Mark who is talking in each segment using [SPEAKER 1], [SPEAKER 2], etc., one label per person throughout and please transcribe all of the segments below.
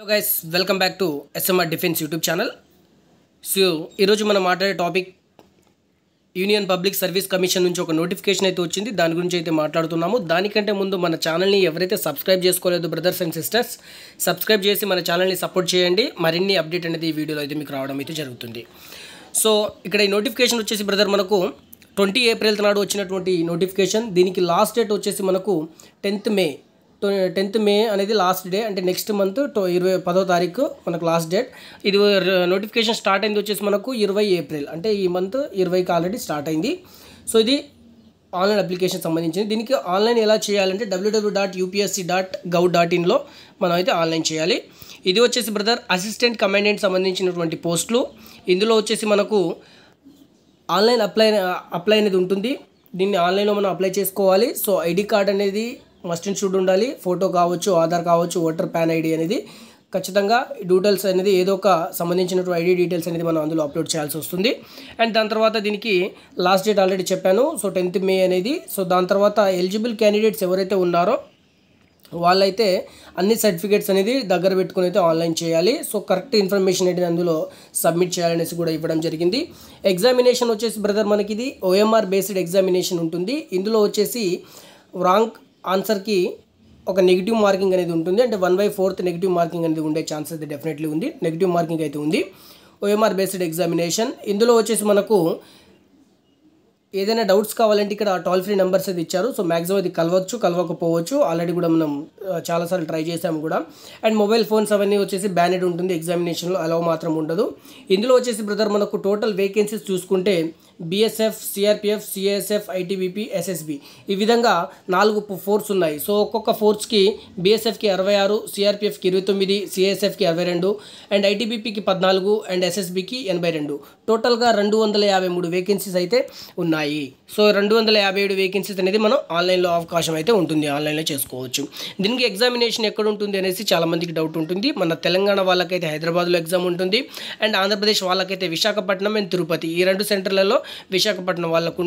[SPEAKER 1] hello guys welcome back to SMR defence YouTube channel so ఈరోజు మనం మాట్లాడే topic union public service commission నుంచి ఒక నోటిఫికేషన్ అయితే వచ్చింది దాని గురించి అయితే మాట్లాడుతున్నాము దానికంటే ముందు మన ఛానల్ని ఎవరైతే సబ్స్క్రైబ్ చేసుకోలేదు బ్రదర్స్ అండ్ సిస్టర్స్ సబ్స్క్రైబ్ చేసి మన ఛానల్ని సపోర్ట్ చేయండి మరిన్ని అప్డేట్ అనేది ఈ వీడియోలో అయితే మీకు రావడం అయితే జరుగుతుంది సో ఇక్కడ ఈ నోటిఫికేషన్ వచ్చేసి బ్రదర్ మనకు ట్వంటీ ఏప్రిల్ నాడు వచ్చినటువంటి నోటిఫికేషన్ దీనికి లాస్ట్ డేట్ వచ్చేసి మనకు టెన్త్ మే టెన్త్ మే అనేది లాస్ట్ డే అంటే నెక్స్ట్ మంత్ ఇరవై పదో తారీఖు మనకు లాస్ట్ డేట్ ఇది నోటిఫికేషన్ స్టార్ట్ అయింది వచ్చేసి మనకు ఇరవై ఏప్రిల్ అంటే ఈ మంత్ ఇరవైకి ఆల్రెడీ స్టార్ట్ అయింది సో ఇది ఆన్లైన్ అప్లికేషన్ సంబంధించింది దీనికి ఆన్లైన్ ఎలా చేయాలంటే WWW dot UPSC dot gov dot ఇన్లో మనం అయితే ఆన్లైన్ చేయాలి ఇది వచ్చేసి బ్రదర్ అసిస్టెంట్ కమాండెంట్ సంబంధించినటువంటి పోస్టులు ఇందులో వచ్చేసి మనకు ఆన్లైన్ అప్లై అప్లై అనేది ఉంటుంది దీన్ని ఆన్లైన్లో మనం అప్లై చేసుకోవాలి సో ఐడి కార్డ్ అనేది మస్ట్ ఇన్ షుడ్ ఉండాలి ఫోటో కావచ్చు ఆధార్ కావచ్చు ఓటర్ ప్యాన్ ఐడి అనేది ఖచ్చితంగా డీటెయిల్స్ అనేది ఏదో ఒక సంబంధించినటువంటి ఐడి డీటెయిల్స్ అనేది మనం అందులో అప్లోడ్ చేయాల్సి వస్తుంది అండ్ దాని తర్వాత దీనికి లాస్ట్ డేట్ ఆల్రెడీ చెప్పాను సో టెన్త్ మే అనేది సో దాని తర్వాత ఎలిజిబుల్ క్యాండిడేట్స్ ఎవరైతే ఉన్నారో వాళ్ళైతే అన్ని సర్టిఫికేట్స్ అనేది దగ్గర పెట్టుకుని అయితే ఆన్లైన్ చేయాలి సో కరెక్ట్ ఇన్ఫర్మేషన్ అనేది అందులో సబ్మిట్ చేయాలనేసి కూడా ఇవ్వడం జరిగింది ఎగ్జామినేషన్ వచ్చేసి బ్రదర్ మనకి ఇది ఓఎంఆర్ బేస్డ్ ఎగ్జామినేషన్ ఉంటుంది ఇందులో వచ్చేసి రాంక్ ఆన్సర్కి ఒక నెగిటివ్ మార్కింగ్ అనేది ఉంటుంది అంటే one by fourth negative marking అనేది ఉండే ఛాన్స్ అయితే డెఫినెట్లీ ఉంది నెగిటివ్ మార్కింగ్ అయితే ఉంది ఓఎంఆర్ బేస్డ్ ఎగ్జామినేషన్ ఇందులో వచ్చేసి మనకు ఏదైనా డౌట్స్ కావాలంటే ఇక్కడ టోల్ ఫ్రీ నెంబర్స్ అది ఇచ్చారు సో మ్యాక్సిమం అది కలవచ్చు కలవకపోవచ్చు ఆల్రెడీ కూడా మనం చాలాసార్లు ట్రై చేసాము కూడా అండ్ మొబైల్ ఫోన్స్ అవన్నీ వచ్చేసి బ్యానెడ్ ఉంటుంది ఎగ్జామినేషన్లో అలవ మాత్రం ఉండదు ఇందులో వచ్చేసి బ్రదర్ మనకు టోటల్ వేకెన్సీస్ చూసుకుంటే BSF CRPF CSF ITBP SSB ఈ విధంగా నాలుగు ఫోర్స్ ఉన్నాయి సో ఒక్కొక్క ఫోర్స్కి బీఎస్ఎఫ్కి అరవై ఆరు సిఆర్పిఎఫ్కి ఇరవై తొమ్మిది సిఎస్ఎఫ్కి అరవై రెండు అండ్ ఐటీబీపీకి పద్నాలుగు అండ్ ఎస్ఎస్బికి ఎనభై రెండు టోటల్గా రెండు వందల యాభై మూడు వేకెన్సీస్ అయితే ఉన్నాయి సో రెండు వందల యాభై ఏడు వేకెన్సీస్ అనేది మనం ఆన్లైన్లో అవకాశం అయితే ఉంటుంది ఆన్లైన్లో చేసుకోవచ్చు దీనికి ఎగ్జామినేషన్ ఎక్కడ ఉంటుంది అనేసి చాలామందికి డౌట్ ఉంటుంది మన తెలంగాణ వాళ్ళకైతే హైదరాబాద్లో ఎగ్జామ్ ఉంటుంది అండ్ ఆంధ్రప్రదేశ్ వాళ్ళకైతే విశాఖపట్నం అండ్ తిరుపతి ఈ రెండు సెంటర్లలో విశాఖపట్నం వాళ్ళకు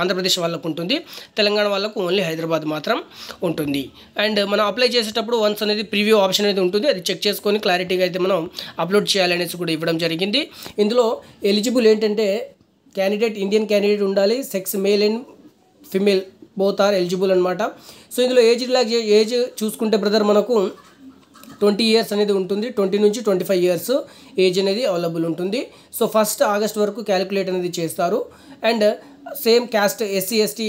[SPEAKER 1] ఆంధ్రప్రదేశ్ వాళ్ళకు ఉంటుంది తెలంగాణ వాళ్ళకు ఓన్లీ హైదరాబాద్ మాత్రం ఉంటుంది అండ్ మనం అప్లై చేసేటప్పుడు వన్స్ అనేది ప్రివ్యూ ఆప్షన్ అనేది ఉంటుంది అది చెక్ చేసుకొని క్లారిటీగా అయితే మనం అప్లోడ్ చేయాలనేసి కూడా ఇవ్వడం జరిగింది ఇందులో ఎలిజిబుల్ ఏంటంటే క్యాండిడేట్ ఇండియన్ క్యాండిడేట్ ఉండాలి sex male and female both are eligible అనమాట సో ఇందులో ఏజ్ రిలాక్స్ ఏజ్ చూసుకుంటే బ్రదర్ మనకు ట్వంటీ ఇయర్స్ అనేది ఉంటుంది ట్వంటీ నుంచి ట్వంటీ ఫైవ్ ఇయర్స్ ఏజ్ అనేది అవైలబుల్ ఉంటుంది సో ఫస్ట్ ఆగస్ట్ వరకు క్యాలిక్యులేట్ అనేది చేస్తారు and same caste SC ST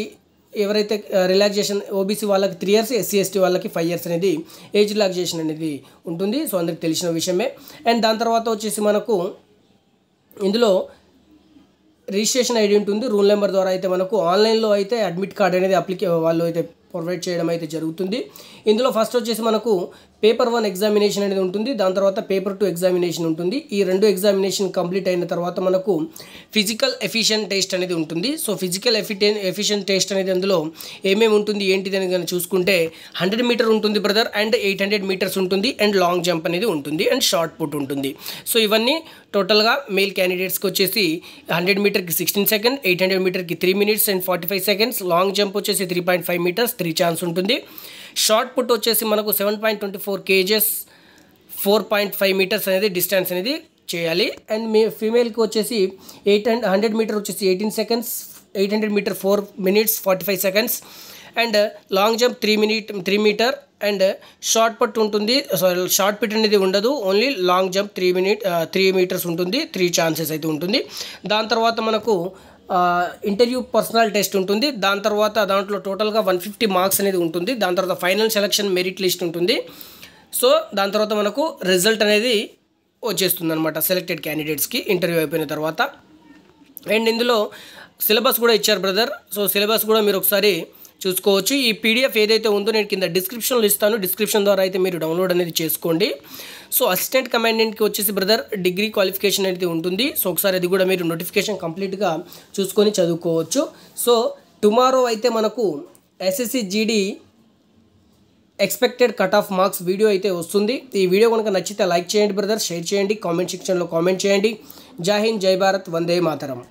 [SPEAKER 1] ఎవరైతే రిలాక్సేషన్ ఓబీసీ వాళ్ళకి త్రీ ఇయర్స్ ఎస్సీ ఎస్టీ వాళ్ళకి ఫైవ్ ఇయర్స్ అనేది ఏజ్ రిలాక్సేషన్ అనేది ఉంటుంది సో అందరికి తెలిసిన విషయమే అండ్ దాని తర్వాత వచ్చేసి మనకు ఇందులో రిజిస్ట్రేషన్ ఐడి ఉంటుంది రూల్ నెంబర్ ద్వారా అయితే మనకు ఆన్లైన్లో అయితే అడ్మిట్ కార్డ్ అనేది అప్లికే వాళ్ళు అయితే ప్రొవైడ్ చేయడం అయితే జరుగుతుంది ఇందులో ఫస్ట్ వచ్చేసి మనకు పేపర్ వన్ ఎగ్జామినేషన్ అనేది ఉంటుంది దాని తర్వాత పేపర్ టూ ఎగ్జామినేషన్ ఉంటుంది ఈ రెండు ఎగ్జామినేషన్ కంప్లీట్ అయిన తర్వాత మనకు ఫిజికల్ ఎఫిషియంట్ టెస్ట్ అనేది ఉంటుంది సో ఫిజికల్ ఎఫిటే ఎఫిషియెంట్ టెస్ట్ అనేది అందులో ఏమేమి ఉంటుంది ఏంటిది అని కానీ చూసుకుంటే హండ్రెడ్ మీటర్ ఉంటుంది brother and eight hundred metres ఉంటుంది అండ్ లాంగ్ జంప్ అనేది ఉంటుంది అండ్ షార్ట్ పుట్ ఉంటుంది సో ఇవన్నీ టోటల్గా మేల్ క్యాండిడేట్స్కి వచ్చేసి హండ్రెడ్ మీటర్కి సిక్స్టీన్ సెకండ్ ఎయిట్ హండ్రెడ్ మీటర్కి three minutes and forty five seconds long jump వచ్చేసి three point five metres three chance ఉంటుంది షార్ట్ పుట్ వచ్చేసి మనకు seven point twenty four KGs four point five metres అనేది distance అనేది చేయాలి and మీ ఫీమేల్కి వచ్చేసి ఎయిట్ హండ్రెడ్ మీటర్ వచ్చేసి eighteen seconds eight hundred metre four minutes forty five seconds and long jump three minute three metre and shot put ఉంటుంది sorry shot put అనేది ఉండదు only long jump three minute three metres ఉంటుంది three chances అయితే ఉంటుంది దాని తర్వాత మనకు interview personal test ఉంటుంది దాని తర్వాత దాంట్లో టోటల్గా వన్ ఫిఫ్టీ మార్క్స్ అనేది ఉంటుంది దాని తర్వాత ఫైనల్ సెలెక్షన్ మెరిట్ లిస్ట్ ఉంటుంది సో దాని తర్వాత మనకు రిజల్ట్ అనేది వచ్చేస్తుంది అనమాట సెలెక్టెడ్ క్యాండిడేట్స్కి ఇంటర్వ్యూ అయిపోయిన తర్వాత అండ్ ఇందులో సిలబస్ కూడా ఇచ్చారు బ్రదర్ సో సిలబస్ కూడా మీరు ఒకసారి చూసుకోవచ్చు ఈ పీడిఎఫ్ ఏదైతే ఉందో నేను కింద డిస్క్రిప్షన్లో ఇస్తాను డిస్క్రిప్షన్ ద్వారా అయితే మీరు డౌన్లోడ్ అనేది చేసుకోండి సో అసిస్టెంట్ కమాండెంట్కి వచ్చేసి బ్రదర్ డిగ్రీ క్వాలిఫికేషన్ అనేది ఉంటుంది సో ఒకసారి అది కూడా మీరు నోటిఫికేషన్ కంప్లీట్గా చూసుకొని చదువుకోవచ్చు సో టుమారో అయితే మనకు SSC GD expected cut off marks video అయితే వస్తుంది ఈ వీడియో కనుక నచ్చితే లైక్ చేయండి బ్రదర్ షేర్ చేయండి కామెంట్ సెక్షన్లో కామెంట్ చేయండి జై హింద్ జై భారత్ వందే మాతరం